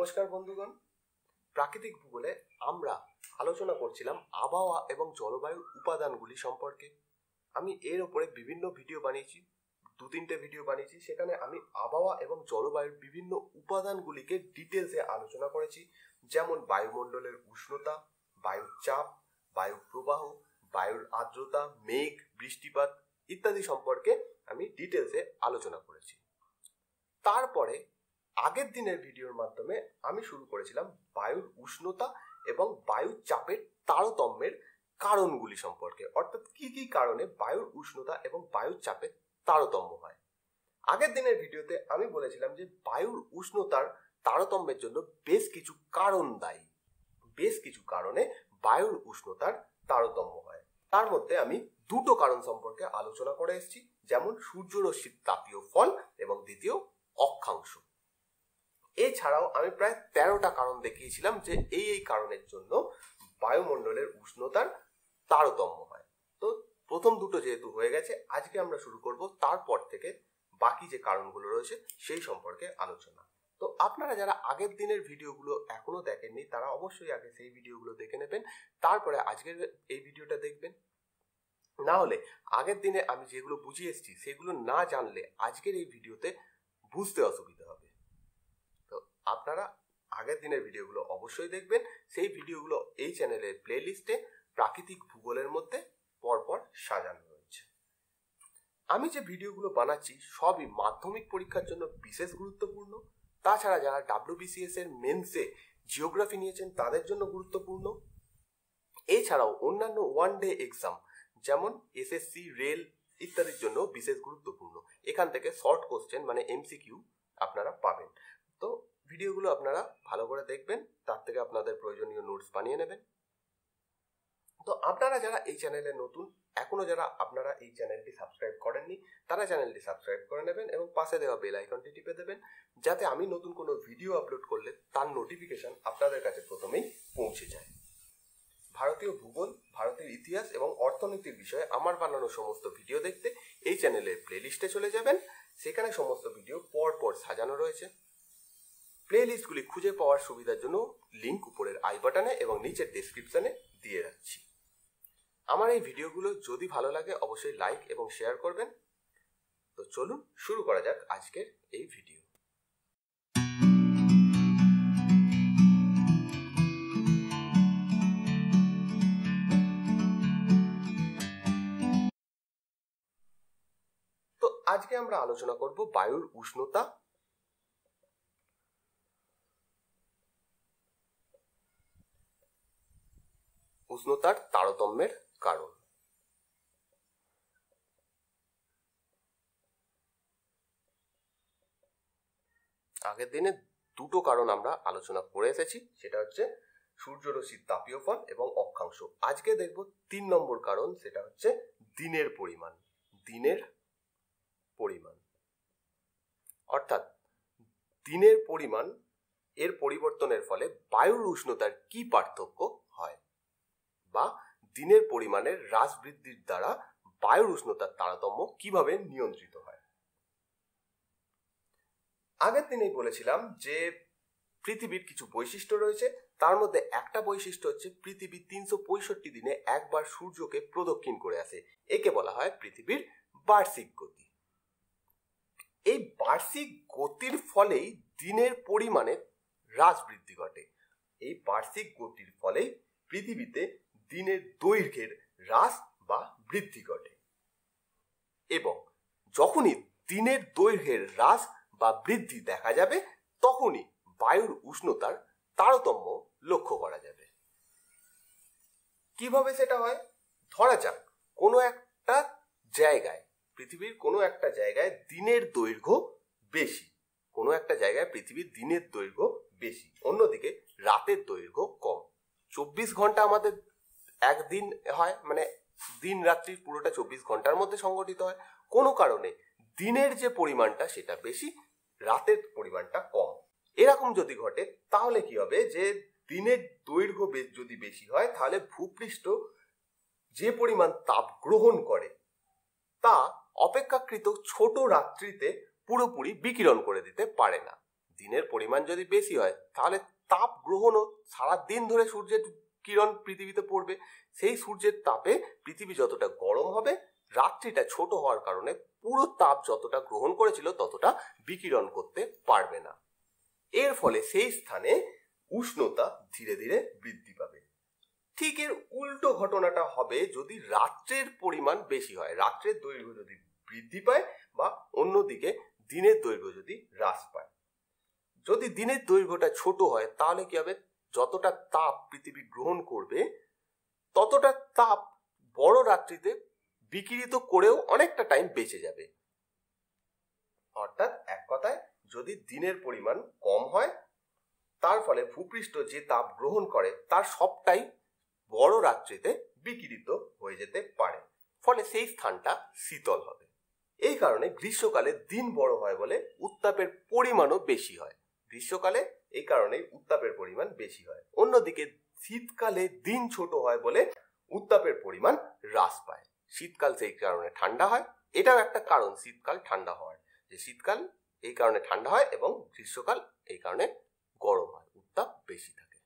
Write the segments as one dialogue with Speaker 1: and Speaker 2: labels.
Speaker 1: নমস্কার বন্ধুগণ প্রাকৃতিক ভূগোলে আমরা আলোচনা করছিলাম আবহাওয়া এবং জলবায়ুর উপাদানগুলি সম্পর্কে আমি এর ওপরে বিভিন্ন ভিডিও বানিয়েছি দু তিনটে ভিডিও বানিয়েছি সেখানে আমি আবহাওয়া এবং জলবায়ুর বিভিন্ন উপাদানগুলিকে ডিটেলসে আলোচনা করেছি যেমন বায়ুমণ্ডলের উষ্ণতা বায়ুর চাপ বায়ু প্রবাহ বায়ুর আর্দ্রতা মেঘ বৃষ্টিপাত ইত্যাদি সম্পর্কে আমি ডিটেলসে আলোচনা করেছি তারপরে আগের দিনের ভিডিওর মাধ্যমে আমি শুরু করেছিলাম বায়ুর উষ্ণতা এবং বায়ুর চাপের তারতম্যের কারণগুলি সম্পর্কে অর্থাৎ কি কি কারণে বায়ুর উষ্ণতা এবং বায়ুর চাপে তারতম্য হয় আগের দিনের ভিডিওতে আমি বলেছিলাম যে বায়ুর উষ্ণতার তারতম্যের জন্য বেশ কিছু কারণ দায়ী বেশ কিছু কারণে বায়ুর উষ্ণতার তারতম্য হয় তার মধ্যে আমি দুটো কারণ সম্পর্কে আলোচনা করে এসেছি যেমন সূর্যরশ্মির তাপীয় ফল এবং দ্বিতীয় অক্ষাংশ এছাড়াও আমি প্রায় তেরোটা কারণ দেখিয়েছিলাম যে এই এই কারণের জন্য বায়ুমণ্ডলের উষ্ণতার তারতম্য হয় তো প্রথম দুটো যেহেতু হয়ে গেছে আজকে আমরা শুরু করব তারপর থেকে বাকি যে কারণগুলো রয়েছে সেই সম্পর্কে আলোচনা তো আপনারা যারা আগের দিনের ভিডিওগুলো এখনো দেখেননি তারা অবশ্যই আগে সেই ভিডিওগুলো দেখে নেবেন তারপরে আজকের এই ভিডিওটা দেখবেন না হলে আগের দিনে আমি যেগুলো বুঝিয়ে এসেছি সেগুলো না জানলে আজকের এই ভিডিওতে বুঝতে অসুবিধা হবে আপনারা আগের দিনের ভিডিওগুলো অবশ্যই দেখবেন সেই ভিডিওগুলো এই চ্যানেলের প্লেলিস্টে প্রাকৃতিক ভূগোলের মধ্যে পরপর সাজানো রয়েছে আমি যে ভিডিওগুলো বানাচ্ছি সবই মাধ্যমিক পরীক্ষার জন্য বিশেষ গুরুত্বপূর্ণ তাছাড়া যারা ডাব্লিউবিসিএস এর মেন্সে জিওগ্রাফি নিয়েছেন তাদের জন্য গুরুত্বপূর্ণ এছাড়াও অন্যান্য ওয়ান ডে এক্সাম যেমন এসএসসি রেল ইত্যাদির জন্য বিশেষ গুরুত্বপূর্ণ এখান থেকে শর্ট কোশ্চেন মানে এমসিকিউ আপনারা পাবেন তো ভিডিওগুলো আপনারা ভালো করে দেখবেন তার থেকে আপনাদের প্রয়োজনীয় নোটস বানিয়ে নেবেন তো আপনারা যারা এই চ্যানেলে নতুন এখনও যারা আপনারা এই চ্যানেলটি সাবস্ক্রাইব করেননি তারা চ্যানেলটি সাবস্ক্রাইব করে নেবেন এবং পাশে দেওয়া বেল আইকনটি টিপে দেবেন যাতে আমি নতুন কোনো ভিডিও আপলোড করলে তার নোটিফিকেশান আপনাদের কাছে প্রথমেই পৌঁছে যায় ভারতীয় ভূগোল ভারতের ইতিহাস এবং অর্থনীতির বিষয়ে আমার বানানো সমস্ত ভিডিও দেখতে এই চ্যানেলের প্লেলিস্টে চলে যাবেন সেখানে সমস্ত ভিডিও পর পর সাজানো রয়েছে প্লে খুঁজে পাওয়ার সুবিধার জন্য লিঙ্ক উপরের আই বাটনে এবং নিচের ডিসক্রিপশানে দিয়ে রাখছি আমার এই ভিডিওগুলো যদি ভালো লাগে অবশ্যই লাইক এবং শেয়ার করবেন তো চলুন শুরু করা যাক আজকের এই ভিডিও তো আজকে আমরা আলোচনা করব বায়ুর উষ্ণতা উষ্ণতার তারতম্যের কারণ আগের দিনে দুটো কারণ আমরা আলোচনা করে এসেছি সেটা হচ্ছে সূর্যরশ্মির তাপীয় ফল এবং অক্ষাংশ আজকে দেখব তিন নম্বর কারণ সেটা হচ্ছে দিনের পরিমাণ দিনের পরিমাণ অর্থাৎ দিনের পরিমাণ এর পরিবর্তনের ফলে বায়ুর উষ্ণতার কি পার্থক্য বা দিনের পরিমাণের হ্রাস বৃদ্ধির দ্বারা বায়ুর উষ্ণতার তারতম্য কিভাবে নিয়ন্ত্রিত হয় আগের দিনেই বলেছিলাম যে পৃথিবীর কিছু বৈশিষ্ট্য রয়েছে তার মধ্যে একটা বৈশিষ্ট্য হচ্ছে পৃথিবী তিনশো দিনে একবার সূর্যকে প্রদক্ষিণ করে আসে একে বলা হয় পৃথিবীর বার্ষিক গতি এই বার্ষিক গতির ফলেই দিনের পরিমাণে হ্রাস বৃদ্ধি ঘটে এই বার্ষিক গতির ফলেই পৃথিবীতে দিনের দৈর্ঘ্যের হ্রাস বা বৃদ্ধি ঘটে এবং যখনই দিনের দৈর্ঘ্যের হ্রাস বা বৃদ্ধি দেখা যাবে তখনই বায়ুর উষ্ণতার তারতম্য লক্ষ্য করা যাবে কিভাবে সেটা হয় ধরা যাক কোনো একটা জায়গায় পৃথিবীর কোনো একটা জায়গায় দিনের দৈর্ঘ্য বেশি কোনো একটা জায়গায় পৃথিবীর দিনের দৈর্ঘ্য বেশি অন্যদিকে রাতের দৈর্ঘ্য কম চব্বিশ ঘন্টা আমাদের একদিন হয় মানে দিন রাত্রি পুরোটা চব্বিশ ঘন্টার মধ্যে সংগঠিত হয় কোনো কারণে দিনের যে পরিমাণটা সেটা বেশি রাতের পরিমাণটা কম এরকম যদি ঘটে তাহলে কি হবে যে দিনের দৈর্ঘ্য যদি বেশি হয় তাহলে ভূপৃষ্ঠ যে পরিমাণ তাপ গ্রহণ করে তা অপেক্ষাকৃত ছোট রাত্রিতে পুরোপুরি বিকিরণ করে দিতে পারে না দিনের পরিমাণ যদি বেশি হয় তাহলে তাপ গ্রহণও সারা দিন ধরে সূর্যের কিরণ পৃথিবীতে পড়বে সেই সূর্যের তাপে পৃথিবী যতটা গরম হবে রাত্রিটা ছোট হওয়ার কারণে পুরো তাপ যতটা গ্রহণ করেছিল ততটা বিকিরণ করতে পারবে না এর ফলে সেই স্থানে উষ্ণতা ধীরে ধীরে বৃদ্ধি পাবে ঠিক এর উল্টো ঘটনাটা হবে যদি রাত্রের পরিমাণ বেশি হয় রাত্রের দৈর্ঘ্য যদি বৃদ্ধি পায় বা অন্যদিকে দিনের দৈর্ঘ্য যদি হ্রাস পায় যদি দিনের দৈর্ঘ্যটা ছোট হয় তাহলে কি হবে যতটা তাপ পৃথিবী গ্রহণ করবে ততটা তাপ বড় রাত্রিতে বিকিরিত করেও অনেকটা টাইম বেঁচে যাবে অর্থাৎ এক কথায় যদি দিনের পরিমাণ কম হয় তার ফলে ভূপৃষ্ঠ যে তাপ গ্রহণ করে তার সবটাই বড় রাত্রিতে বিকিরিত হয়ে যেতে পারে ফলে সেই স্থানটা শীতল হবে এই কারণে গ্রীষ্মকালে দিন বড় হয় বলে উত্তাপের পরিমাণও বেশি হয় গ্রীষ্মকালে এই কারণেই উত্তাপের পরিমাণ বেশি হয় অন্যদিকে শীতকালে দিন ছোট হয় বলে উত্তাপের পরিমাণ হ্রাস পায় শীতকাল সেই কারণে ঠান্ডা হয় এটাও একটা কারণ শীতকাল ঠান্ডা হওয়ার যে শীতকাল এই কারণে ঠান্ডা হয় এবং গ্রীষ্মকাল এই কারণে গরম হয় উত্তাপ বেশি থাকে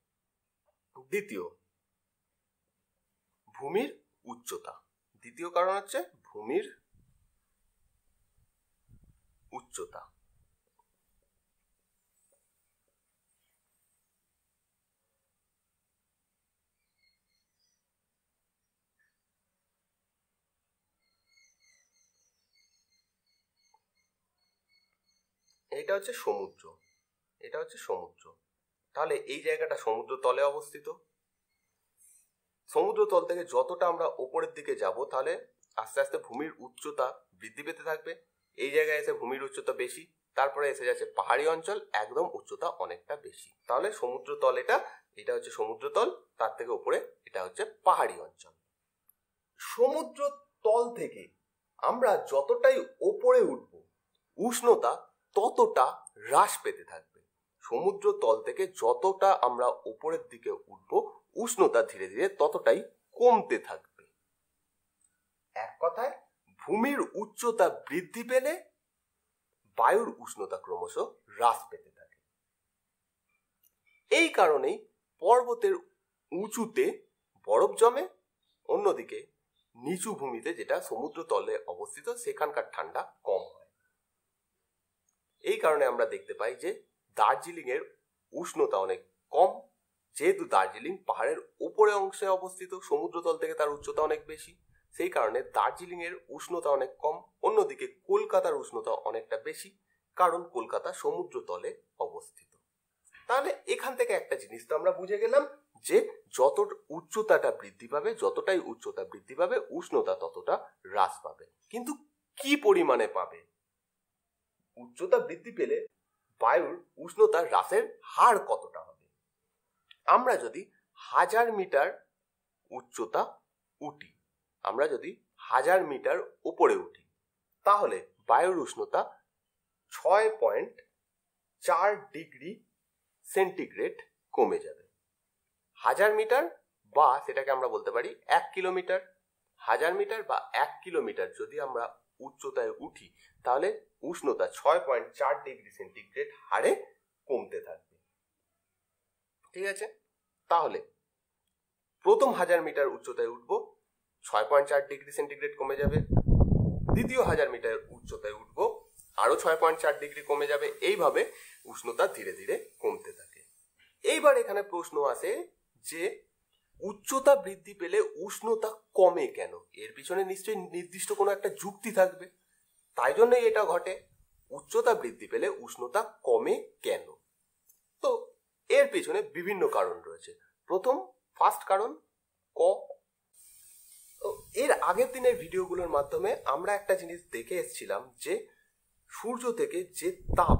Speaker 1: দ্বিতীয় ভূমির উচ্চতা দ্বিতীয় কারণ হচ্ছে ভূমির উচ্চতা এটা হচ্ছে সমুদ্র এটা হচ্ছে সমুদ্র তাহলে এই জায়গাটা সমুদ্র তলে অবস্থিত সমুদ্র তল থেকে যতটা আমরা ওপরের দিকে যাব তাহলে আস্তে আস্তে ভূমির উচ্চতা বৃদ্ধি পেতে থাকবে এই জায়গায় এসে ভূমির উচ্চতা বেশি তারপরে এসে যাচ্ছে পাহাড়ি অঞ্চল একদম উচ্চতা অনেকটা বেশি তাহলে সমুদ্র তল এটা এটা হচ্ছে সমুদ্র তল তার থেকে উপরে এটা হচ্ছে পাহাড়ি অঞ্চল সমুদ্র তল থেকে আমরা যতটাই ওপরে উঠব উষ্ণতা ততটা হ্রাস পেতে থাকবে সমুদ্র তল থেকে যতটা আমরা ওপরের দিকে উঠব উষ্ণতা ধীরে ধীরে ততটাই কমতে থাকবে এক কথায় ভূমির উচ্চতা বৃদ্ধি পেলে বায়ুর উষ্ণতা ক্রমশ হ্রাস পেতে থাকে এই কারণেই পর্বতের উঁচুতে বরফ জমে অন্যদিকে নিচু ভূমিতে যেটা সমুদ্র তলে অবস্থিত সেখানকার ঠান্ডা কম হয় এই কারণে আমরা দেখতে পাই যে দার্জিলিংয়ের উষ্ণতা অনেক কম যেহেতু দার্জিলিং পাহাড়ের উপরে অংশে অবস্থিত সমুদ্রতল থেকে তার উচ্চতা অনেক বেশি সেই কারণে দার্জিলিংয়ের উষ্ণতা অনেক কম অন্যদিকে কলকাতার উষ্ণতা অনেকটা বেশি কারণ কলকাতা সমুদ্রতলে অবস্থিত তাহলে এখান থেকে একটা জিনিস তো আমরা বুঝে গেলাম যে যত উচ্চতাটা বৃদ্ধি পাবে যতটাই উচ্চতা বৃদ্ধি পাবে উষ্ণতা ততটা হ্রাস পাবে কিন্তু কি পরিমাণে পাবে উচ্চতা বৃদ্ধি পেলে বায়ুর উষ্ণতা হ্রাসের হার কতটা হবে আমরা যদি হাজার মিটার উচ্চতা উঠি আমরা যদি হাজার মিটার উপরে উঠি তাহলে বায়ুর উষ্ণতা ছয় পয়েন্ট চার ডিগ্রি সেন্টিগ্রেড কমে যাবে হাজার মিটার বা সেটাকে আমরা বলতে পারি এক কিলোমিটার হাজার মিটার বা এক কিলোমিটার যদি আমরা উচ্চতায় উঠি তাহলে উষ্ণতা ছয় পয়েন্ট চার ডিগ্রি সেন্টিগ্রেড হারে কমতে থাকবে ঠিক আছে তাহলে প্রথম হাজার মিটার উচ্চতায় উঠব ছয় পয়েন্ট চার ডিগ্রি সেন্টিগ্রেড কমে যাবে দ্বিতীয় হাজার মিটার উচ্চতায় উঠব আরও ছয় পয়েন্ট চার ডিগ্রি কমে যাবে এইভাবে উষ্ণতা ধীরে ধীরে কমতে থাকে এইবার এখানে প্রশ্ন আসে যে উচ্চতা বৃদ্ধি পেলে উষ্ণতা কমে কেন এর পিছনে নিশ্চয়ই নির্দিষ্ট কোনো একটা যুক্তি থাকবে তাই জন্যই এটা ঘটে উচ্চতা বৃদ্ধি পেলে উষ্ণতা কমে কেন তো এর পিছনে বিভিন্ন কারণ রয়েছে প্রথম ফার্স্ট কারণ ক এর আগের দিনের ভিডিওগুলোর মাধ্যমে আমরা একটা জিনিস দেখে এসেছিলাম যে সূর্য থেকে যে তাপ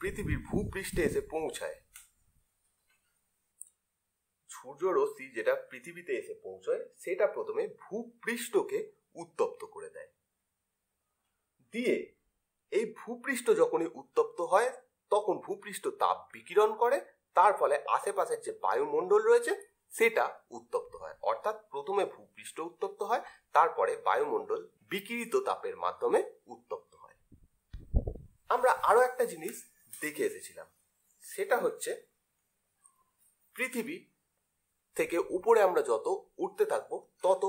Speaker 1: পৃথিবীর ভূপৃষ্ঠে এসে পৌঁছায় সূর্য রশ্মি যেটা পৃথিবীতে এসে পৌঁছয় সেটা প্রথমে ভূপৃষ্ঠকে উত্তপ্ত করে দেয় দিয়ে এই ভূপৃষ্ঠ যখনই উত্তপ্ত হয় তখন ভূপৃষ্ঠ তাপ বিকিরণ করে তার ফলে আশেপাশের যে বায়ুমণ্ডল রয়েছে সেটা উত্তপ্ত হয় অর্থাৎ প্রথমে ভূপৃষ্ঠ উত্তপ্ত হয় তারপরে বায়ুমণ্ডল বিকিরিত তাপের মাধ্যমে উত্তপ্ত হয় আমরা আরো একটা জিনিস দেখে এসেছিলাম সেটা হচ্ছে পৃথিবী থেকে উপরে আমরা যত উঠতে থাকবো তত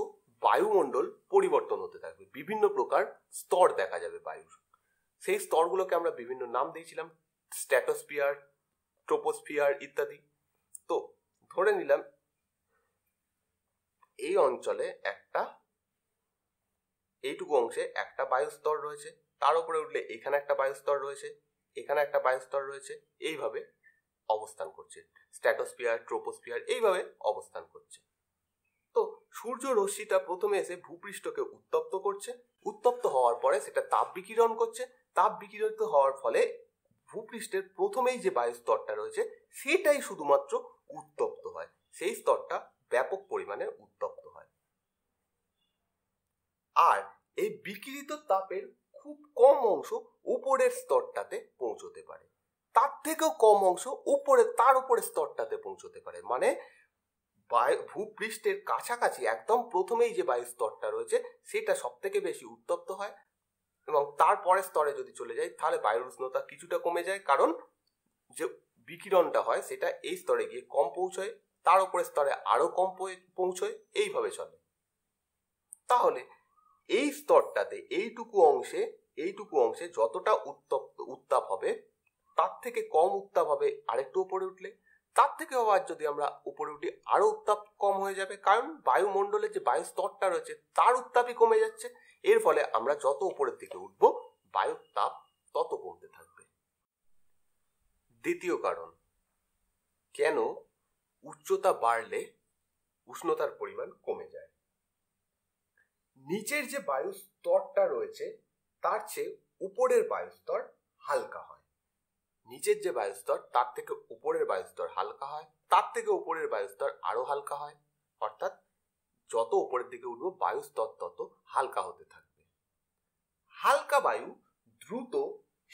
Speaker 1: বায়ুমণ্ডল পরিবর্তন হতে থাকবে বিভিন্ন প্রকার স্তর দেখা যাবে বায়ুর সেই স্তরগুলোকে আমরা বিভিন্ন নাম দিয়েছিলাম স্ট্যাটোস্পিয়ার ট্রোপোস্ফিয়ার ইত্যাদি তো ধরে নিলাম এই অঞ্চলে একটা এইটুকু অংশে একটা বায়ুস্তর রয়েছে তার উপরে উঠলে এখানে একটা বায়ুস্তর রয়েছে এখানে একটা বায়ুস্তর রয়েছে এইভাবে অবস্থান করছে স্ট্যাটোস্পিয়ার ট্রোপোস্ফিয়ার এইভাবে অবস্থান করছে সূর্য রশ্মিটা প্রথমে এসে ভূপৃষ্ঠকে উত্তপ্ত করছে উত্তপ্ত হওয়ার পরে সেটা তাপ বিকিরণ করছে তাপ বিকিরিত হওয়ার ফলে ভূপৃষ্ঠের প্রথমেই যে বায়ু স্তরটা রয়েছে সেটাই শুধুমাত্র উত্তপ্ত হয় সেই স্তরটা ব্যাপক পরিমাণে উত্তপ্ত হয় আর এই বিকিরিত তাপের খুব কম অংশ উপরের স্তরটাতে পৌঁছতে পারে তার থেকেও কম অংশ উপরে তার উপরে স্তরটাতে পৌঁছতে পারে মানে বায়ু ভূপৃষ্ঠের কাছাকাছি একদম প্রথমেই যে বায়ু স্তরটা রয়েছে সেটা সব থেকে বেশি উত্তপ্ত হয় এবং তারপরের স্তরে যদি চলে যায় তাহলে বায়ুর উষ্ণতা কিছুটা কমে যায় কারণ যে বিকিরণটা হয় সেটা এই স্তরে গিয়ে কম পৌঁছয় তার উপরের স্তরে আরও কম পৌঁছয় এইভাবে চলে তাহলে এই স্তরটাতে এইটুকু অংশে এইটুকু অংশে যতটা উত্তপ্ত উত্তাপ হবে তার থেকে কম উত্তাপ হবে আরেকটু উপরে উঠলে তার থেকে আবার যদি আমরা উপরে উঠি আরও উত্তাপ কম হয়ে যাবে কারণ বায়ুমণ্ডলের যে বায়ু স্তরটা রয়েছে তার উত্তাপই কমে যাচ্ছে এর ফলে আমরা যত উপরের দিকে উঠব বায়ুর তাপ তত কমতে থাকবে দ্বিতীয় কারণ কেন উচ্চতা বাড়লে উষ্ণতার পরিমাণ কমে যায় নিচের যে বায়ু স্তরটা রয়েছে তার চেয়ে উপরের বায়ুস্তর হালকা হয় নিচের যে বায়ুস্তর তার থেকে উপরের বায়ুস্তর হালকা হয় তার থেকে উপরের বায়ুস্তর আরও হালকা হয় অর্থাৎ যত উপরের দিকে উঠবো বায়ুস্তর তত হালকা হতে থাকবে হালকা বায়ু দ্রুত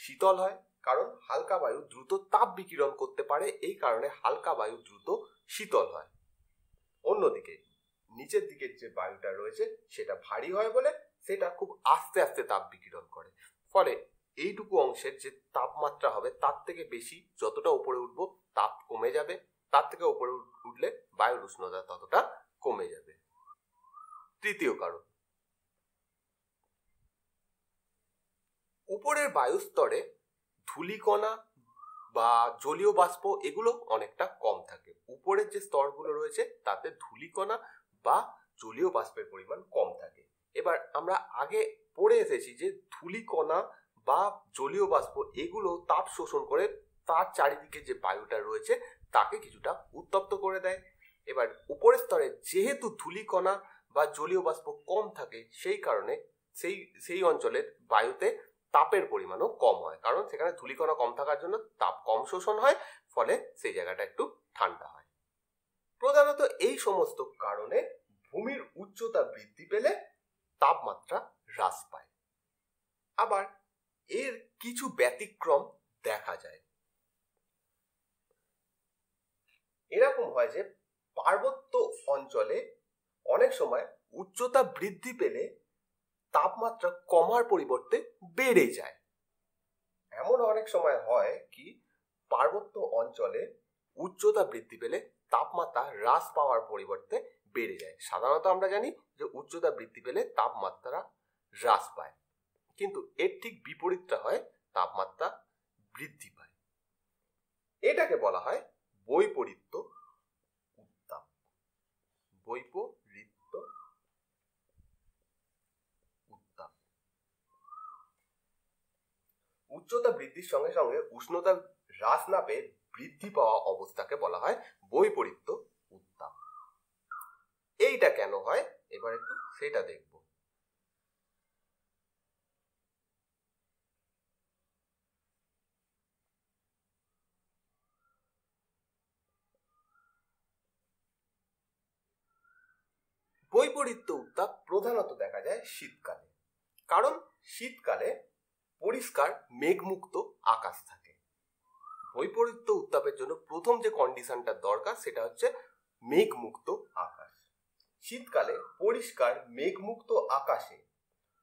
Speaker 1: শীতল হয় কারণ হালকা বায়ু দ্রুত তাপ বিকিরণ করতে পারে এই কারণে হালকা বায়ু দ্রুত শীতল হয় অন্যদিকে নিচের দিকের যে বায়ুটা রয়েছে সেটা ভারী হয় বলে সেটা খুব আস্তে আস্তে তাপ বিকিরণ করে ফলে এইটুকু অংশের যে তাপমাত্রা হবে তার থেকে বেশি যতটা উপরে উঠবো তাপ কমে যাবে তার থেকে উপরে উঠলে বায়ুর উষ্ণতা ততটা কমে যাবে তৃতীয় কারণ উপরের বায়ুস্তরে ধূলিকণা বা জলীয় বাষ্প এগুলো অনেকটা কম থাকে উপরের যে স্তরগুলো রয়েছে তাতে ধূলিকণা বা জলীয় বাষ্পের পরিমাণ কম থাকে এবার আমরা আগে পড়ে এসেছি যে ধুলিকণা বা জলীয় বাষ্প এগুলো তাপ শোষণ করে তার চারিদিকে যে বায়ুটা রয়েছে তাকে কিছুটা উত্তপ্ত করে দেয় এবার উপরের স্তরে যেহেতু ধূলিকণা বা জলীয় বাষ্প কম থাকে সেই কারণে সেই সেই অঞ্চলের বায়ুতে তাপের পরিমাণও কম হয় কারণ সেখানে ধূলিকণা কম থাকার জন্য তাপ কম শোষণ হয় ফলে সেই জায়গাটা একটু ঠান্ডা হয় প্রধানত এই সমস্ত কারণে ভূমির উচ্চতা বৃদ্ধি পেলে তাপমাত্রা হ্রাস পায় আবার এর কিছু ব্যতিক্রম দেখা যায় এরকম হয় যে পার্বত্য অঞ্চলে অনেক সময় উচ্চতা বৃদ্ধি পেলে তাপমাত্রা কমার পরিবর্তে বেড়ে যায় এমন অনেক সময় হয় কি পার্বত্য অঞ্চলে উচ্চতা বৃদ্ধি পেলে তাপমাত্রা হ্রাস পাওয়ার পরিবর্তে বেড়ে যায় সাধারণত আমরা জানি যে উচ্চতা বৃদ্ধি পেলে তাপমাত্রা হ্রাস পায় কিন্তু এর ঠিক বিপরীতটা হয় তাপমাত্রা বৃদ্ধি পায় এটাকে বলা হয় বৈপরীত্য উত্তাপ বৈপরীত্য উত্তাপ উচ্চতা বৃদ্ধির সঙ্গে সঙ্গে উষ্ণতা হ্রাস না পেয়ে বৃদ্ধি পাওয়া অবস্থাকে বলা হয় বৈপরীত্য উত্তাপ এইটা কেন হয় এবার একটু সেটা দেখব বৈপরীত্য উত্তাপ প্রধানত দেখা যায় শীতকালে কারণ শীতকালে পরিষ্কার মেঘমুক্ত আকাশ থাকে বৈপরীত্য উত্তাপের জন্য প্রথম যে কন্ডিশনটা দরকার সেটা হচ্ছে মেঘমুক্ত আকাশ শীতকালে পরিষ্কার মেঘমুক্ত আকাশে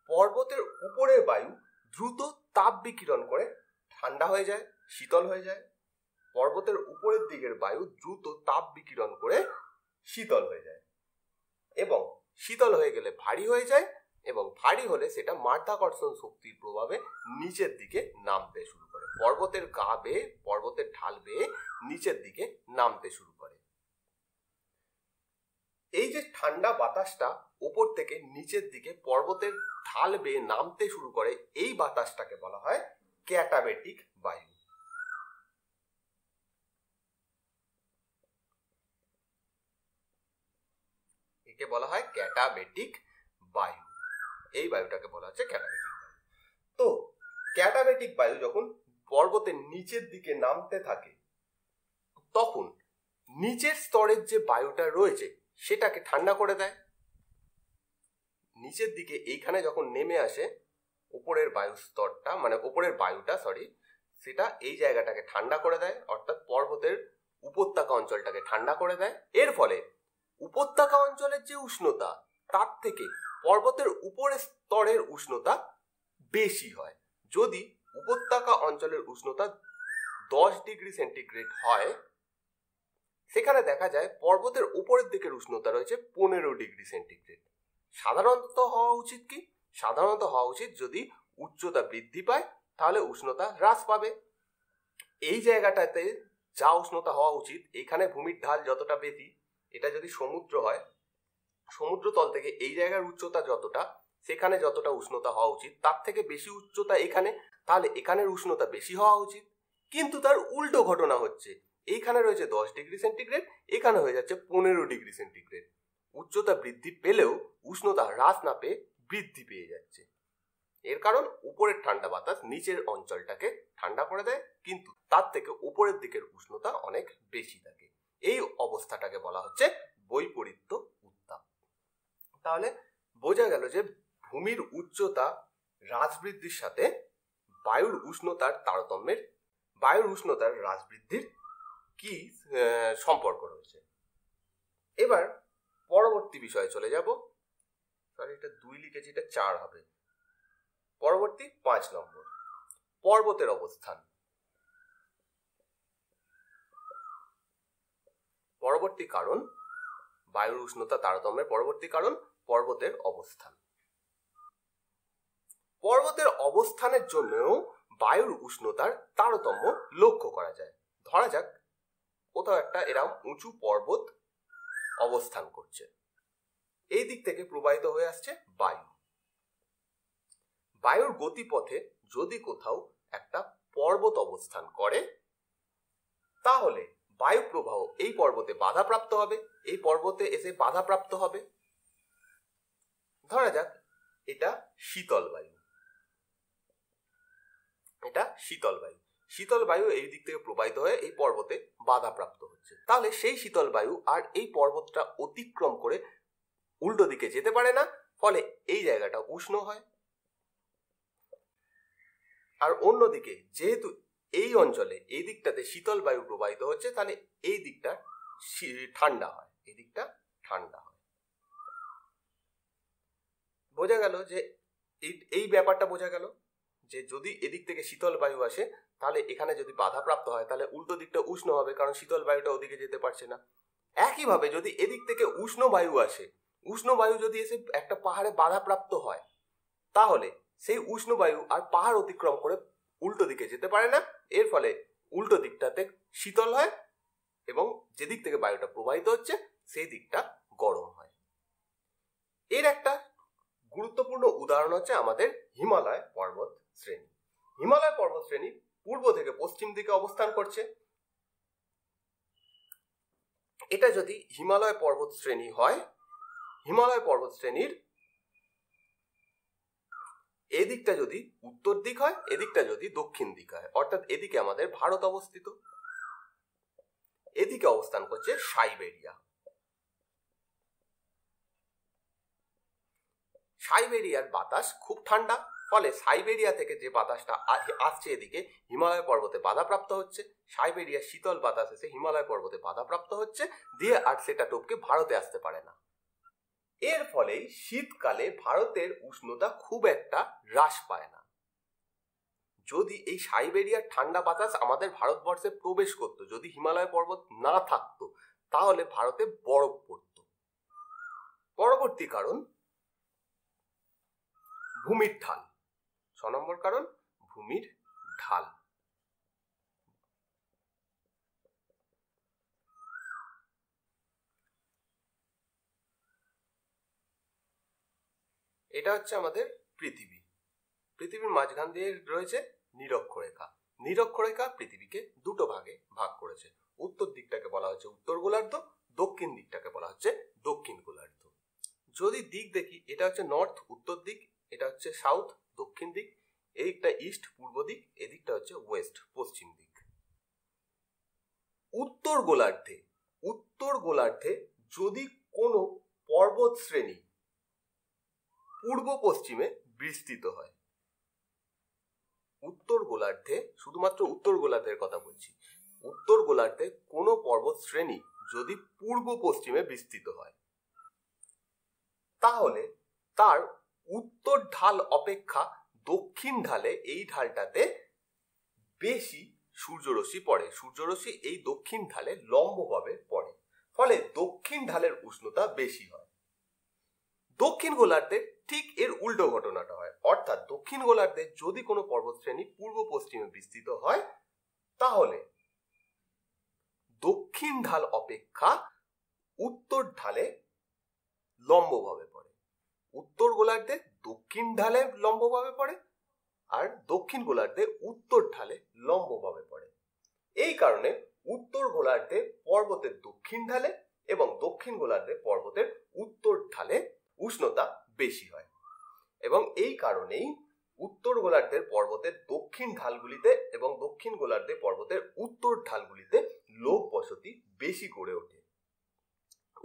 Speaker 1: পর্বতের উপরের বায়ু দ্রুত তাপ বিকিরণ করে ঠান্ডা হয়ে যায় শীতল হয়ে যায় পর্বতের উপরের দিকের বায়ু দ্রুত তাপ বিকিরণ করে শীতল হয়ে যায় এবং শীতল হয়ে গেলে ভারী হয়ে যায় এবং ভারী হলে সেটা মাধ্যাকর্ষণ শক্তির প্রভাবে নিচের দিকে নামতে শুরু করে পর্বতের গা বেয়ে পর্বতের ঢাল বেয়ে নিচের দিকে নামতে শুরু করে এই যে ঠান্ডা বাতাসটা উপর থেকে নিচের দিকে পর্বতের ঢাল বেয়ে নামতে শুরু করে এই বাতাসটাকে বলা হয় ক্যাটাবেটিক বায়ু একে বলা হয় ক্যাটাবেটিক বায়ু এই বায়ুটাকে বলা হচ্ছে ক্যাটাবেটিক বায়ু তো ক্যাটাবেটিক বায়ু যখন পর্বতের নিচের দিকে নামতে থাকে তখন নিচের স্তরের যে বায়ুটা রয়েছে সেটাকে ঠান্ডা করে দেয় নিচের দিকে এইখানে যখন নেমে আসে উপরের বায়ু স্তরটা মানে উপরের বায়ুটা সরি সেটা এই জায়গাটাকে ঠান্ডা করে দেয় অর্থাৎ পর্বতের উপত্যকা অঞ্চলটাকে ঠান্ডা করে দেয় এর ফলে উপত্যকা অঞ্চলের যে উষ্ণতা তার থেকে পর্বতের উপরের স্তরের উষ্ণতা বেশি হয় যদি উপত্যকা অঞ্চলের উষ্ণতা দশ ডিগ্রি সেন্টিগ্রেড হয় সেখানে দেখা যায় পর্বতের উপরের দিকের উষ্ণতা রয়েছে পনেরো ডিগ্রি সেন্টিগ্রেড সাধারণত হওয়া উচিত কি সাধারণত হওয়া উচিত যদি উচ্চতা বৃদ্ধি পায় তাহলে উষ্ণতা হ্রাস পাবে এই জায়গাটাতে যা উষ্ণতা হওয়া উচিত এখানে ভূমির ঢাল যতটা বেশি এটা যদি সমুদ্র হয় সমুদ্র তল থেকে এই জায়গার উচ্চতা যতটা সেখানে যতটা উষ্ণতা হওয়া উচিত তার থেকে বেশি উচ্চতা এখানে তাহলে এখানের উষ্ণতা বেশি হওয়া উচিত কিন্তু তার উল্টো ঘটনা হচ্ছে এইখানে রয়েছে দশ ডিগ্রি সেন্টিগ্রেড এখানে হয়ে যাচ্ছে পনেরো ডিগ্রি সেন্টিগ্রেড উচ্চতা বৃদ্ধি পেলেও উষ্ণতা হ্রাস না পেয়ে বৃদ্ধি পেয়ে যাচ্ছে এর কারণ উপরের ঠান্ডা বাতাস নিচের অঞ্চলটাকে ঠান্ডা করে দেয় কিন্তু তার থেকে উপরের দিকের উষ্ণতা অনেক বেশি থাকে এই অবস্থাটাকে বলা হচ্ছে বৈপরীত্য উত্তাপ তাহলে বোঝা গেল যে ভূমির উচ্চতা হ্রাস বৃদ্ধির সাথে বায়ুর উষ্ণতার তারতম্যের বায়ুর উষ্ণতার হ্রাস বৃদ্ধির কি সম্পর্ক রয়েছে এবার পরবর্তী বিষয়ে চলে যাব সরি এটা দুই লিখেছি এটা চার হবে পরবর্তী পাঁচ নম্বর পর্বতের অবস্থান পরবর্তী কারণ বায়ুর উষ্ণতা তারতম্যের পরবর্তী কারণ পর্বতের অবস্থান পর্বতের অবস্থানের জন্যও বায়ুর উষ্ণতার তারতম্য লক্ষ্য করা যায় ধরা যাক কোথাও একটা এরম উঁচু পর্বত অবস্থান করছে এই দিক থেকে প্রবাহিত হয়ে আসছে বায়ু বায়ুর গতিপথে যদি কোথাও একটা পর্বত অবস্থান করে তাহলে বায়ু প্রবাহ এই পর্বতে বাধাপ্রাপ্ত হবে এই পর্বতে এসে বাধাপ্রাপ্ত হবে ধরা যাক এটা শীতল বায়ু এটা শীতল বায়ু শীতল বায়ু এই দিক থেকে প্রবাহিত হয়ে এই পর্বতে বাধাপ্রাপ্ত হচ্ছে তাহলে সেই শীতল বায়ু আর এই পর্বতটা অতিক্রম করে উল্টো দিকে যেতে পারে না ফলে এই জায়গাটা উষ্ণ হয় আর অন্যদিকে যেহেতু এই অঞ্চলে এই দিকটাতে শীতল বায়ু প্রবাহিত হচ্ছে তাহলে এই দিকটা ঠান্ডা হয় এই দিকটা ঠান্ডা হয় বোঝা গেল যে এই এই ব্যাপারটা বোঝা গেল যে যদি এদিক থেকে শীতল বায়ু আসে তাহলে এখানে যদি বাধাপ্রাপ্ত হয় তাহলে উল্টো দিকটা উষ্ণ হবে কারণ শীতল বায়ুটা ওদিকে যেতে পারছে না একইভাবে যদি এদিক থেকে উষ্ণ বায়ু আসে উষ্ণ বায়ু যদি এসে একটা পাহাড়ে বাধাপ্রাপ্ত হয় তাহলে সেই উষ্ণ বায়ু আর পাহাড় অতিক্রম করে উল্টো দিকে যেতে পারে না এর ফলে উল্টো দিকটাতে শীতল হয় এবং যেদিক থেকে বায়ুটা প্রবাহিত হচ্ছে সেই দিকটা গরম হয় এর একটা গুরুত্বপূর্ণ উদাহরণ হচ্ছে আমাদের হিমালয় পর্বত শ্রেণী হিমালয় পর্বত শ্রেণী পূর্ব থেকে পশ্চিম দিকে অবস্থান করছে এটা যদি হিমালয় পর্বত শ্রেণী হয় হিমালয় পর্বত শ্রেণীর এদিকটা যদি উত্তর দিক হয় এদিকটা যদি দক্ষিণ দিক হয় অর্থাৎ এদিকে আমাদের ভারত অবস্থিত এদিকে অবস্থান করছে সাইবেরিয়া সাইবেরিয়ার বাতাস খুব ঠান্ডা ফলে সাইবেরিয়া থেকে যে বাতাসটা আসছে এদিকে হিমালয় পর্বতে বাধাপ্রাপ্ত হচ্ছে সাইবেরিয়া শীতল বাতাস এসে হিমালয় পর্বতে বাধাপ্রাপ্ত হচ্ছে দিয়ে আর সেটা টপকে ভারতে আসতে পারে না এর ফলে শীতকালে ভারতের উষ্ণতা খুব একটা হ্রাস পায় না যদি এই সাইবেরিয়ার ঠান্ডা বাতাস আমাদের ভারতবর্ষে প্রবেশ করত যদি হিমালয় পর্বত না থাকত তাহলে ভারতে বরফ পড়ত পরবর্তী কারণ ভূমির ঢাল ছ নম্বর কারণ ভূমির ঢাল এটা হচ্ছে আমাদের পৃথিবী পৃথিবীর মাঝখান দিয়ে রয়েছে নিরক্ষরেখা নিরক্ষরেখা পৃথিবীকে দুটো ভাগে ভাগ করেছে উত্তর দিকটাকে বলা হচ্ছে উত্তর গোলার্ধ দক্ষিণ দিকটাকে বলা হচ্ছে দক্ষিণ গোলার্ধ যদি দিক দেখি এটা হচ্ছে নর্থ উত্তর দিক এটা হচ্ছে সাউথ দক্ষিণ দিক এইটা ইস্ট পূর্ব দিক এদিকটা হচ্ছে ওয়েস্ট পশ্চিম দিক উত্তর গোলার্ধে উত্তর গোলার্ধে যদি কোনো পর্বত শ্রেণী পূর্ব পশ্চিমে বিস্তৃত হয় উত্তর গোলার্ধে শুধুমাত্র উত্তর গোলার্ধের কথা বলছি উত্তর গোলার্ধে কোনো পর্বত শ্রেণী যদি পূর্ব পশ্চিমে বিস্তৃত হয় তাহলে তার উত্তর ঢাল অপেক্ষা দক্ষিণ ঢালে এই ঢালটাতে বেশি সূর্যরশ্মি পড়ে সূর্যরশ্মি এই দক্ষিণ ঢালে লম্বভাবে পড়ে ফলে দক্ষিণ ঢালের উষ্ণতা বেশি হয় দক্ষিণ গোলার্ধের ঠিক এর উল্টো ঘটনাটা হয় অর্থাৎ দক্ষিণ গোলার্ধে যদি কোনো পর্বতশ্রেণী পূর্ব পশ্চিমে বিস্তৃত হয় তাহলে দক্ষিণ ঢাল অপেক্ষা উত্তর ঢালে লম্বভাবে পড়ে উত্তর গোলার্ধে দক্ষিণ ঢালে লম্বভাবে পড়ে আর দক্ষিণ গোলার্ধে উত্তর ঢালে লম্বভাবে পড়ে এই কারণে উত্তর গোলার্ধে পর্বতের দক্ষিণ ঢালে এবং দক্ষিণ গোলার্ধে পর্বতের উত্তর ঢালে উষ্ণতা বেশি হয় এবং এই কারণেই উত্তর গোলার্ধের পর্বতের দক্ষিণ ঢালগুলিতে এবং দক্ষিণ গোলার্ধের পর্বতের উত্তর ঢালগুলিতে লোক বসতি বেশি গড়ে ওঠে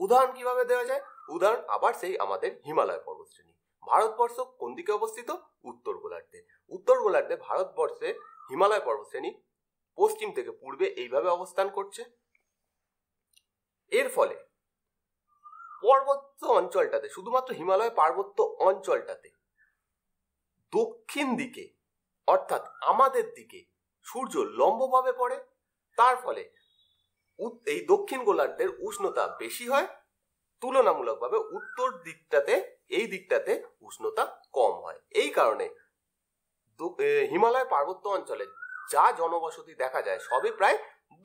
Speaker 1: উদাহরণ কিভাবে দেওয়া যায় উদাহরণ আবার সেই আমাদের হিমালয় পর্বতশ্রেণী ভারতবর্ষ কোন দিকে অবস্থিত উত্তর গোলার্ধে উত্তর গোলার্ধে ভারতবর্ষে হিমালয় পর্বতশ্রেণী পশ্চিম থেকে পূর্বে এইভাবে অবস্থান করছে এর ফলে পর্বত্য অঞ্চলটাতে শুধুমাত্র হিমালয় পার্বত্য অঞ্চলটাতে দক্ষিণ দিকে অর্থাৎ আমাদের দিকে সূর্য লম্বভাবে পড়ে তার ফলে এই দক্ষিণ গোলার্ধের উষ্ণতা বেশি হয় তুলনামূলকভাবে উত্তর দিকটাতে এই দিকটাতে উষ্ণতা কম হয় এই কারণে হিমালয় পার্বত্য অঞ্চলে যা জনবসতি দেখা যায় সবই প্রায়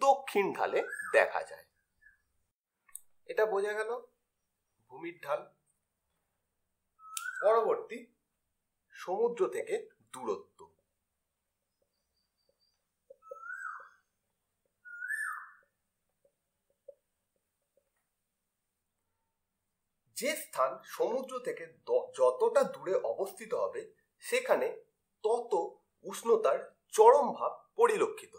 Speaker 1: দক্ষিণ ঢালে দেখা যায় এটা বোঝা গেল ভূমির ঢাল পরবর্তী সমুদ্র থেকে দূরত্ব যে স্থান সমুদ্র থেকে যতটা দূরে অবস্থিত হবে সেখানে তত উষ্ণতার চরম ভাব পরিলক্ষিত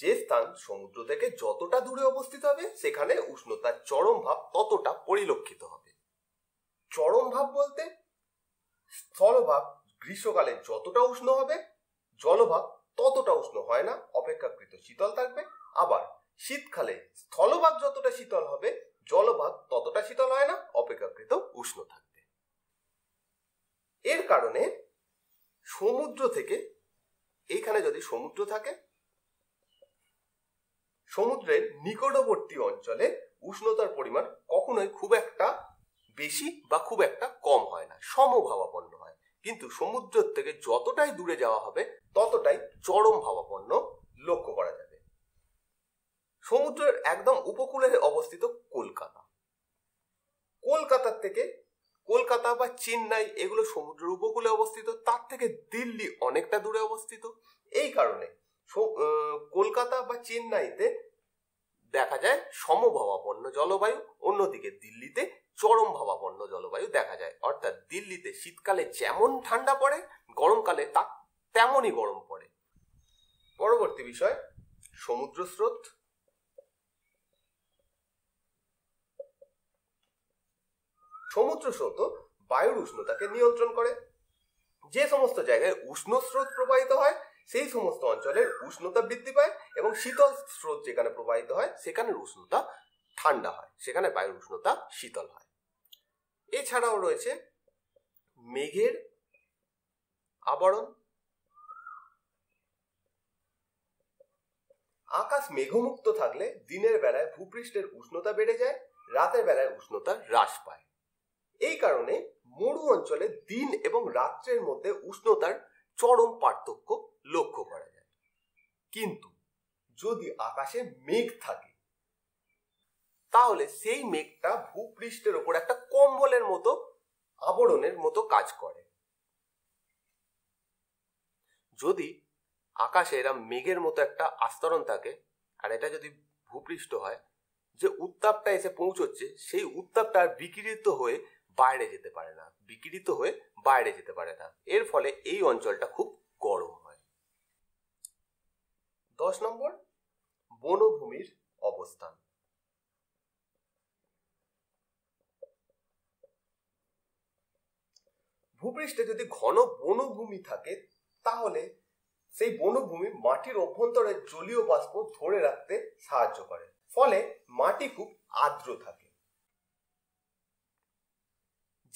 Speaker 1: যে স্থান সমুদ্র থেকে যতটা দূরে অবস্থিত হবে সেখানে উষ্ণতার চরম ভাব ততটা পরিলক্ষিত হবে চরম ভাব বলতে স্থলভাব গ্রীষ্মকালে যতটা উষ্ণ হবে জলভাব ততটা উষ্ণ হয় না অপেক্ষাকৃত শীতল থাকবে আবার শীতকালে স্থলভাগ যতটা শীতল হবে জলভাগ ততটা শীতল হয় না অপেক্ষাকৃত উষ্ণ থাকবে এর কারণে সমুদ্র থেকে এইখানে যদি সমুদ্র থাকে সমুদ্রের নিকটবর্তী অঞ্চলে উষ্ণতার পরিমাণ কখনোই খুব একটা বেশি বা খুব একটা কম হয় না সমভাবাপন্ন হয় কিন্তু সমুদ্র থেকে যতটাই দূরে যাওয়া হবে ততটাই চরম ভাবাপন্ন লক্ষ্য করা যাবে সমুদ্রের একদম উপকূলে অবস্থিত কলকাতা কলকাতার থেকে কলকাতা বা চেন্নাই এগুলো সমুদ্রের উপকূলে অবস্থিত তার থেকে দিল্লি অনেকটা দূরে অবস্থিত এই কারণে কলকাতা বা চেন্নাইতে দেখা যায় সমভাবাপন্ন জলবায়ু অন্যদিকে দিল্লিতে চরম ভাবাপন্ন জলবায়ু দেখা যায় অর্থাৎ দিল্লিতে শীতকালে যেমন ঠান্ডা পড়ে গরমকালে তা তেমনই গরম পড়ে পরবর্তী বিষয় সমুদ্র স্রোত সমুদ্র স্রোত বায়ুর উষ্ণতাকে নিয়ন্ত্রণ করে যে সমস্ত জায়গায় উষ্ণ স্রোত প্রবাহিত হয় সেই সমস্ত অঞ্চলের উষ্ণতা বৃদ্ধি পায় এবং শীতল স্রোত যেখানে প্রবাহিত হয় সেখানের উষ্ণতা ঠান্ডা হয় সেখানে বায়ুর উষ্ণতা শীতল হয় এছাড়াও রয়েছে মেঘের আবরণ আকাশ মেঘমুক্ত থাকলে দিনের বেলায় ভূপৃষ্ঠের উষ্ণতা বেড়ে যায় রাতের বেলায় উষ্ণতা হ্রাস পায় এই কারণে মরু অঞ্চলে দিন এবং রাত্রের মধ্যে উষ্ণতার চরম পার্থক্য লক্ষ্য করা যায় কিন্তু যদি আকাশে মেঘ থাকে তাহলে সেই মেঘটা ভূপৃষ্ঠের ওপর একটা কম্বলের মতো আবরণের মতো কাজ করে যদি আকাশে এরম মেঘের মতো একটা আস্তরণ থাকে আর এটা যদি ভূপৃষ্ঠ হয় যে উত্তাপটা এসে পৌঁছচ্ছে সেই উত্তাপটা আর বিকৃত হয়ে বাইরে যেতে পারে না বিকিরিত হয়ে বাইরে যেতে পারে না এর ফলে এই অঞ্চলটা খুব গরম দশ নম্বর বনভূমির অবস্থান ভূপৃষ্ঠে যদি ঘন বনভূমি থাকে তাহলে সেই বনভূমি মাটির অভ্যন্তরে জলীয় বাষ্প ধরে রাখতে সাহায্য করে ফলে মাটি খুব আর্দ্র থাকে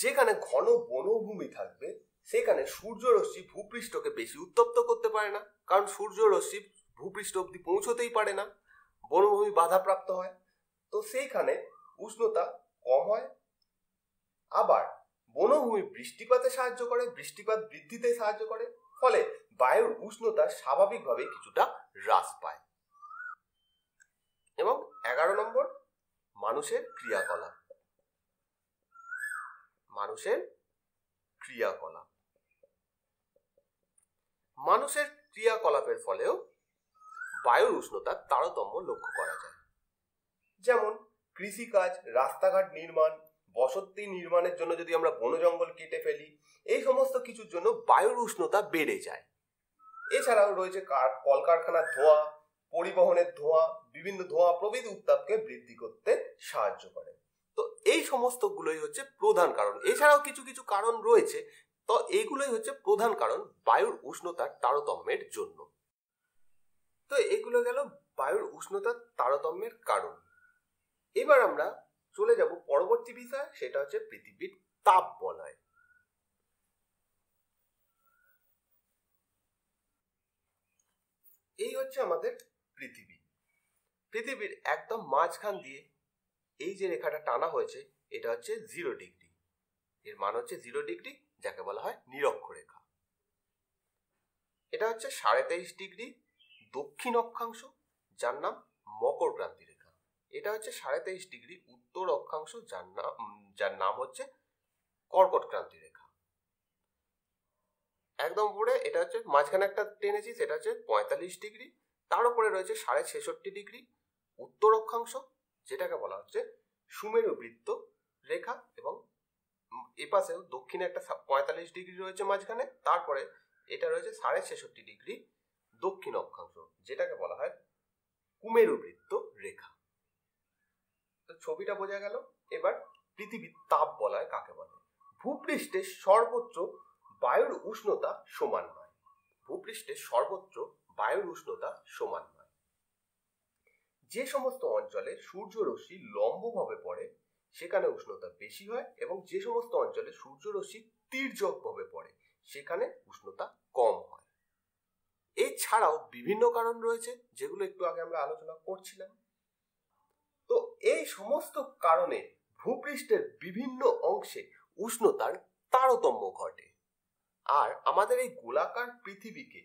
Speaker 1: যেখানে ঘন বনভূমি থাকবে সেখানে সূর্যরশ্মি ভূপৃষ্ঠকে বেশি উত্তপ্ত করতে পারে না কারণ সূর্যরশ্মি ভূপৃষ্ঠ অব্দি পৌঁছতেই পারে না বনভূমি বাধাপ্রাপ্ত হয় তো সেইখানে উষ্ণতা কম হয় আবার বনভূমি বৃষ্টিপাতে সাহায্য করে বৃষ্টিপাত বৃদ্ধিতে সাহায্য করে ফলে বায়ুর উষ্ণতা স্বাভাবিকভাবে কিছুটা হ্রাস পায় এবং এগারো নম্বর মানুষের ক্রিয়াকলাপ মানুষের ক্রিয়াকলাপ মানুষের ক্রিয়াকলাপের ফলেও বায়ুর উষ্ণতার তারতম্য লক্ষ্য করা যায় যেমন কৃষিকাজ রাস্তাঘাট নির্মাণ বসতি নির্মাণের জন্য যদি আমরা বন জঙ্গল কেটে ফেলি এই সমস্ত কিছুর জন্য বায়ুর উষ্ণতা বেড়ে যায় এছাড়াও রয়েছে কলকারখানার ধোঁয়া পরিবহনের ধোঁয়া বিভিন্ন ধোঁয়া প্রভৃতি উত্তাপকে বৃদ্ধি করতে সাহায্য করে তো এই সমস্তগুলোই হচ্ছে প্রধান কারণ এছাড়াও কিছু কিছু কারণ রয়েছে তো এইগুলোই হচ্ছে প্রধান কারণ বায়ুর উষ্ণতার তারতম্যের জন্য তো এগুলো গেল বায়ুর উষ্ণতার তারতম্যের কারণ এবার আমরা চলে যাব পরবর্তী বিষয় সেটা হচ্ছে পৃথিবীর তাপ বলয় এই হচ্ছে আমাদের পৃথিবী পৃথিবীর একদম মাঝখান দিয়ে এই যে রেখাটা টানা হয়েছে এটা হচ্ছে জিরো ডিগ্রি এর মান হচ্ছে জিরো ডিগ্রি যাকে বলা হয় নিরক্ষরেখা এটা হচ্ছে সাড়ে তেইশ ডিগ্রি দক্ষিণ অক্ষাংশ যার নাম মকর ক্রান্তি রেখা এটা হচ্ছে সাড়ে তেইশ ডিগ্রি উত্তর অক্ষাংশ যার নাম যার নাম হচ্ছে কর্কট ক্রান্তি রেখা একদম উপরে এটা হচ্ছে মাঝখানে একটা টেনেছি সেটা হচ্ছে পঁয়তাল্লিশ ডিগ্রি তার উপরে রয়েছে সাড়ে ছেষট্টি ডিগ্রি উত্তর অক্ষাংশ যেটাকে বলা হচ্ছে সুমেরু বৃত্ত রেখা এবং এপাশেও দক্ষিণে একটা পঁয়তাল্লিশ ডিগ্রি রয়েছে মাঝখানে তারপরে এটা রয়েছে সাড়ে ছেষট্টি ডিগ্রি দক্ষিণ অক্ষাংশ যেটাকে বলা হয় কুমেরু বৃত্ত রেখা তো ছবিটা বোঝা গেল এবার পৃথিবীর তাপ বলয় কাকে বলে ভূপৃষ্ঠের সর্বোচ্চ বায়ুর উষ্ণতা সমান নয় ভূপৃষ্ঠের সর্বোচ্চ বায়ুর উষ্ণতা সমান নয় যে সমস্ত অঞ্চলে সূর্যরশ্মি লম্বভাবে পড়ে সেখানে উষ্ণতা বেশি হয় এবং যে সমস্ত অঞ্চলে সূর্যরশ্মি তীর্যকভাবে পড়ে সেখানে উষ্ণতা কম হয় এছাড়াও বিভিন্ন কারণ রয়েছে যেগুলো একটু আগে আমরা আলোচনা করছিলাম তো এই সমস্ত কারণে ভূপৃষ্ঠের বিভিন্ন অংশে উষ্ণতার তারতম্য ঘটে আর আমাদের এই গোলাকার পৃথিবীকে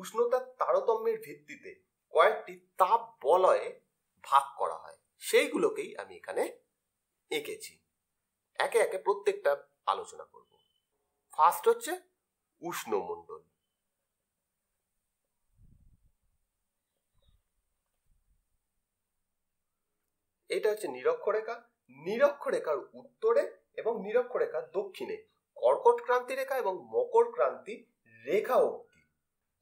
Speaker 1: উষ্ণতার তারতম্যের ভিত্তিতে কয়েকটি তাপ বলয়ে ভাগ করা হয় সেইগুলোকেই আমি এখানে এঁকেছি একে একে প্রত্যেকটা আলোচনা করব ফার্স্ট হচ্ছে উষ্ণমণ্ডল এটা হচ্ছে নিরক্ষরেখা নিরক্ষরেখার উত্তরে এবং নিরক্ষরেখার দক্ষিণে কর্কট ক্রান্তি রেখা এবং মকর ক্রান্তি রেখা অবধি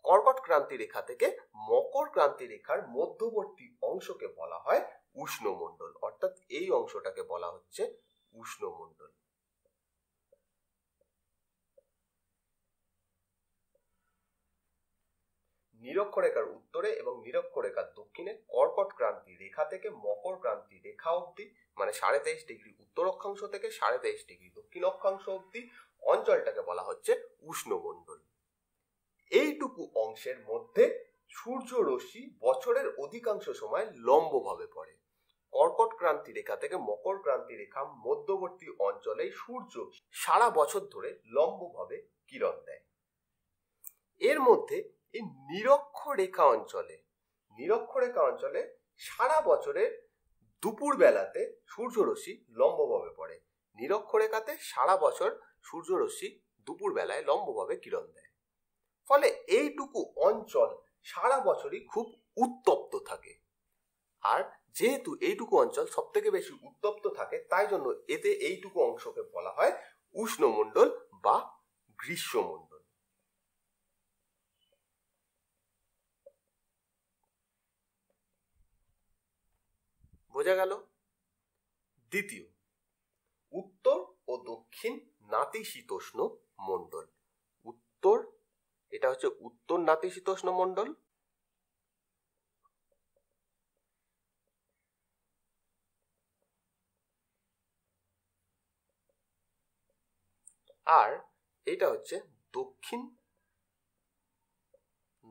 Speaker 1: কর্কট ক্রান্তি রেখা থেকে মকর ক্রান্তি রেখার মধ্যবর্তী অংশকে বলা হয় উষ্ণমণ্ডল অর্থাৎ এই অংশটাকে বলা হচ্ছে উষ্ণমণ্ডল নিরক্ষরেখার উত্তরে এবং নিরক্ষরেখার দক্ষিণে কর্কট ক্রান্তি রেখা থেকে মকর ক্রান্তি রেখা অবধি মানে সাড়ে তেইশ ডিগ্রি উত্তর অক্ষাংশ থেকে সাড়ে তেইশ ডিগ্রি দক্ষিণ অক্ষাংশ অব্দি অঞ্চলটাকে বলা হচ্ছে উষ্ণমণ্ডল এইটুকু অংশের মধ্যে সূর্য রশ্মি বছরের অধিকাংশ সময় লম্বভাবে পড়ে কর্কট ক্রান্তি রেখা থেকে মকর ক্রান্তি রেখা মধ্যবর্তী অঞ্চলে সূর্য সারা বছর ধরে লম্বভাবে কিরণ দেয় এর মধ্যে এই নিরক্ষরেখা অঞ্চলে নিরক্ষরেখা অঞ্চলে সারা বছরের দুপুর বেলাতে সূর্যরশ্মি লম্বভাবে পড়ে নিরক্ষরেখাতে সারা বছর সূর্যরশ্মি দুপুর বেলায় লম্বভাবে কিরণ দেয় ফলে এইটুকু অঞ্চল সারা বছরই খুব উত্তপ্ত থাকে আর যেহেতু এইটুকু অঞ্চল সব থেকে বেশি উত্তপ্ত থাকে তাই জন্য এতে এইটুকু অংশকে বলা হয় উষ্ণমণ্ডল বা গ্রীষ্মমণ্ডল বোঝা গেল দ্বিতীয় উত্তর ও দক্ষিণ নাতিশীতোষ্ণ মণ্ডল উত্তর এটা হচ্ছে উত্তর নাতিশীতোষ্ণ মণ্ডল আর এটা হচ্ছে দক্ষিণ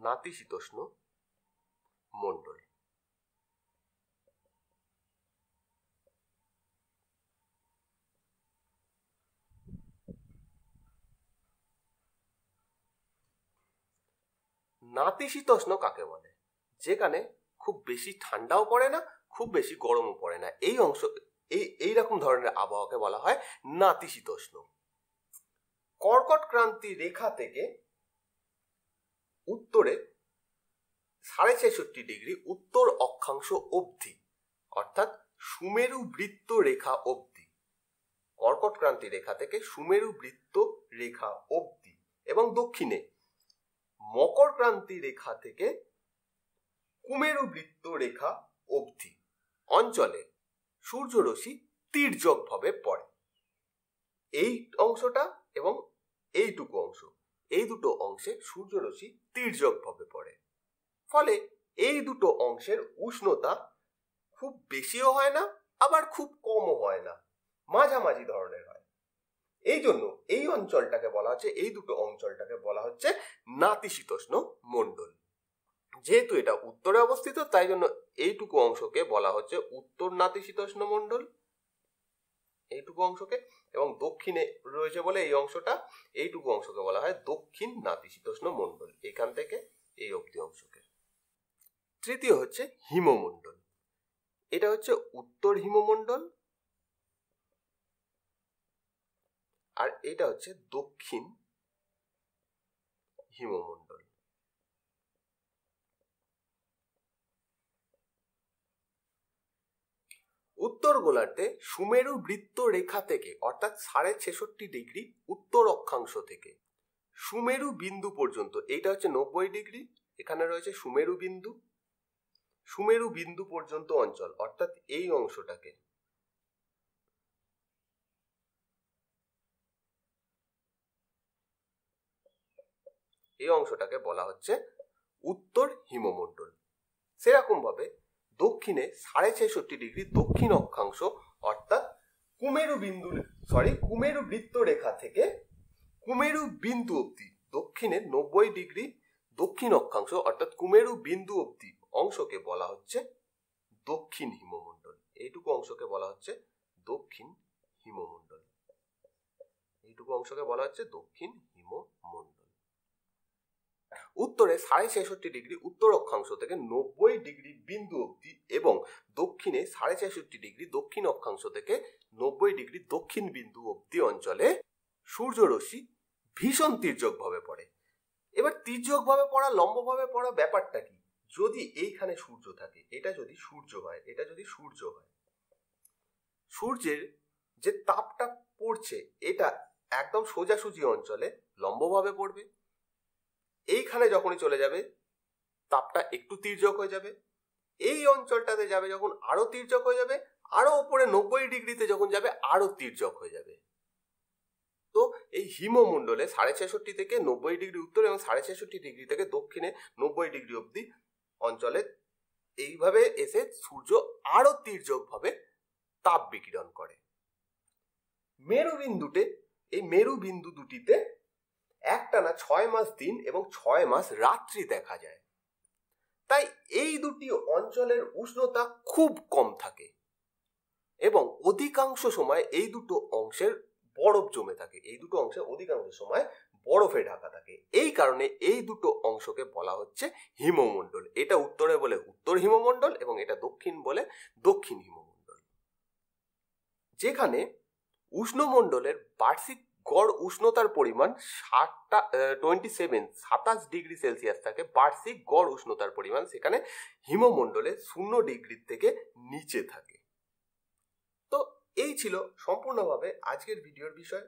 Speaker 1: নাতিশীতোষ্ণ মণ্ডল নাতিশীতোষ্ণ কাকে বলে যেখানে খুব বেশি ঠান্ডাও পড়ে না খুব বেশি গরমও পড়ে না এই অংশ এই এইরকম ধরনের আবহাওয়াকে বলা হয় নাতিশীতোষ্ণ কর্কট ক্রান্তি রেখা থেকে উত্তরে সাড়ে ছেষট্টি ডিগ্রি উত্তর অক্ষাংশ অবধি অর্থাৎ সুমেরু বৃত্ত রেখা অবধি কর্কট ক্রান্তি রেখা থেকে সুমেরু বৃত্ত রেখা অবধি এবং দক্ষিণে মকর ক্রান্তি রেখা থেকে কুমেরু বৃত্ত রেখা অবধি অঞ্চলে সূর্যরশ্মি তীর্যকভাবে পড়ে এই অংশটা এবং এইটুকু অংশ এই দুটো অংশে সূর্যরশ্মি তীর্যকভাবে পড়ে ফলে এই দুটো অংশের উষ্ণতা খুব বেশিও হয় না আবার খুব কমও হয় না মাঝামাঝি ধরনের হয় এই জন্য এই অঞ্চলটাকে বলা হচ্ছে এই দুটো অঞ্চলটাকে বলা হচ্ছে নাতিশীতোষ্ণ মণ্ডল যেহেতু এটা উত্তরে অবস্থিত তাই জন্য এইটুকু অংশকে বলা হচ্ছে উত্তর নাতিশীতোষ্ণ মণ্ডল এইটুকু অংশকে এবং দক্ষিণে রয়েছে বলে এই অংশটা এইটুকু অংশকে বলা হয় দক্ষিণ নাতিশীতোষ্ণ মণ্ডল এখান থেকে এই অব্দি অংশকে তৃতীয় হচ্ছে হিমমণ্ডল এটা হচ্ছে উত্তর হিমমণ্ডল আর এটা হচ্ছে দক্ষিণ হিমমণ্ডল উত্তর গোলার্ধে সুমেরু বৃত্ত রেখা থেকে অর্থাৎ সাড়ে ছেষট্টি ডিগ্রি উত্তর অক্ষাংশ থেকে সুমেরু বিন্দু পর্যন্ত এইটা হচ্ছে নব্বই ডিগ্রি এখানে রয়েছে সুমেরু বিন্দু সুমেরু বিন্দু পর্যন্ত অঞ্চল অর্থাৎ এই অংশটাকে এই অংশটাকে বলা হচ্ছে উত্তর হিমমণ্ডল সেরকমভাবে দক্ষিণে সাড়ে ছেষট্টি ডিগ্রি দক্ষিণ অক্ষাংশ অর্থাৎ কুমেরু বিন্দু সরি কুমেরু বৃত্ত রেখা থেকে কুমেরু বিন্দু অবধি দক্ষিণে নব্বই ডিগ্রি দক্ষিণ অক্ষাংশ অর্থাৎ কুমেরু বিন্দু অবধি অংশকে বলা হচ্ছে দক্ষিণ হিমমণ্ডল এইটুকু অংশকে বলা হচ্ছে দক্ষিণ হিমমণ্ডল এইটুকু অংশকে বলা হচ্ছে দক্ষিণ হিমমণ্ডল উত্তরে সাড়ে ছেষট্টি ডিগ্রি উত্তর অক্ষাংশ থেকে নব্বই ডিগ্রি বিন্দু অবধি এবং দক্ষিণে সাড়ে ছেষট্টি ডিগ্রি দক্ষিণ অক্ষাংশ থেকে নব্বই ডিগ্রি দক্ষিণ বিন্দু অবধি অঞ্চলে সূর্যরশ্মি ভীষণ তীর্যকভাবে পড়ে এবার তির্যকভাবে পড়া লম্বভাবে পড়া ব্যাপারটা কি যদি এইখানে সূর্য থাকে এটা যদি সূর্য হয় এটা যদি সূর্য হয় সূর্যের যে তাপটা পড়ছে এটা একদম সোজাসুজি অঞ্চলে লম্বভাবে পড়বে এইখানে যখনই চলে যাবে তাপটা একটু তীর্যক হয়ে যাবে এই অঞ্চলটাতে যাবে যখন আরও তীর্যক হয়ে যাবে আরও ওপরে নব্বই ডিগ্রিতে যখন যাবে আরও তীর্যক হয়ে যাবে তো এই হিমমণ্ডলে সাড়ে ছেষট্টি থেকে নব্বই ডিগ্রি উত্তর এবং সাড়ে ছেষট্টি ডিগ্রি থেকে দক্ষিণে নব্বই ডিগ্রি অবধি অঞ্চলে এইভাবে এসে সূর্য আরও তীর্যকভাবে তাপ বিকিরণ করে মেরু বিন্দুতে এই মেরু বিন্দু দুটিতে একটানা ছয় মাস দিন এবং ছয় মাস রাত্রি দেখা যায় তাই এই দুটি অঞ্চলের উষ্ণতা খুব কম থাকে এবং অধিকাংশ সময় এই দুটো অংশের বরফ জমে থাকে এই দুটো অংশে অধিকাংশ সময় বরফে ঢাকা থাকে এই কারণে এই দুটো অংশকে বলা হচ্ছে হিমমণ্ডল এটা উত্তরে বলে উত্তর হিমমণ্ডল এবং এটা দক্ষিণ বলে দক্ষিণ হিমমণ্ডল যেখানে উষ্ণমণ্ডলের বার্ষিক গড় উষ্ণতার পরিমাণ ষাটটা টোয়েন্টি সেভেন সাতাশ ডিগ্রি সেলসিয়াস থাকে বার্ষিক গড় উষ্ণতার পরিমাণ সেখানে হিমমণ্ডলে শূন্য ডিগ্রির থেকে নিচে থাকে তো এই ছিল সম্পূর্ণভাবে আজকের ভিডিওর বিষয়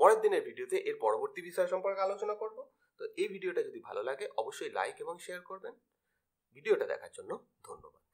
Speaker 1: পরের দিনের ভিডিওতে এর পরবর্তী বিষয় সম্পর্কে আলোচনা করব তো এই ভিডিওটা যদি ভালো লাগে অবশ্যই লাইক এবং শেয়ার করবেন ভিডিওটা দেখার জন্য ধন্যবাদ